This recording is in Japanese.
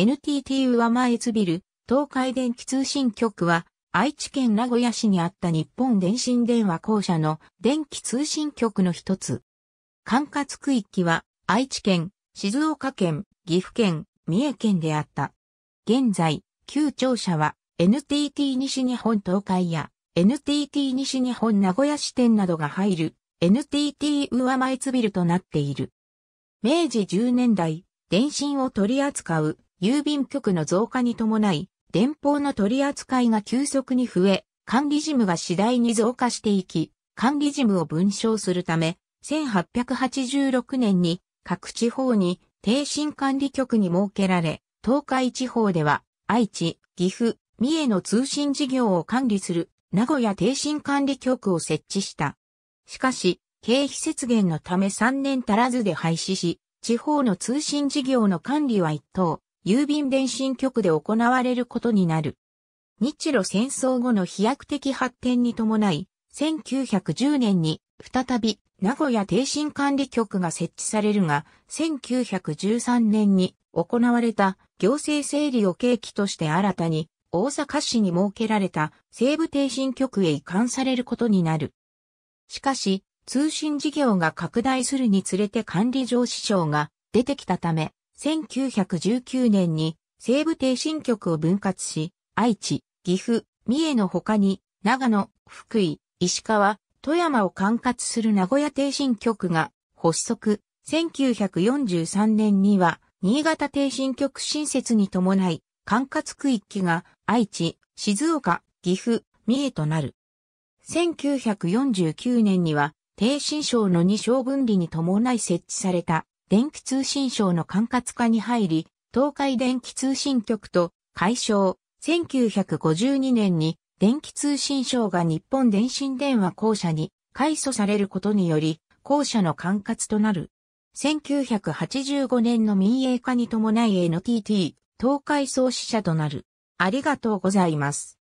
NTT 上前津ビル、東海電気通信局は、愛知県名古屋市にあった日本電信電話公社の電気通信局の一つ。管轄区域は、愛知県、静岡県、岐阜県、三重県であった。現在、旧庁舎は NTT 西日本東海や NTT 西日本名古屋支店などが入る NTT 上前津ビルとなっている。明治10年代、電信を取り扱う郵便局の増加に伴い、電報の取り扱いが急速に増え、管理事務が次第に増加していき、管理事務を分章するため、1886年に各地方に定身管理局に設けられ、東海地方では愛知、岐阜、三重の通信事業を管理する名古屋定身管理局を設置した。しかし、経費節減のため3年足らずで廃止し、地方の通信事業の管理は一等、郵便電信局で行われることになる。日露戦争後の飛躍的発展に伴い、1910年に再び名古屋定信管理局が設置されるが、1913年に行われた行政整理を契機として新たに大阪市に設けられた西部定信局へ移管されることになる。しかし、通信事業が拡大するにつれて管理上支障が出てきたため、1919年に西部帝新局を分割し、愛知、岐阜、三重の他に、長野、福井、石川、富山を管轄する名古屋帝新局が発足。1943年には、新潟帝新局新設に伴い、管轄区域が愛知、静岡、岐阜、三重となる。1949年には、帝新省の二省分離に伴い設置された電気通信省の管轄下に入り、東海電気通信局と解消、1952年に電気通信省が日本電信電話公社に改組されることにより、公社の管轄となる。1985年の民営化に伴い NTT 東海創始者となる。ありがとうございます。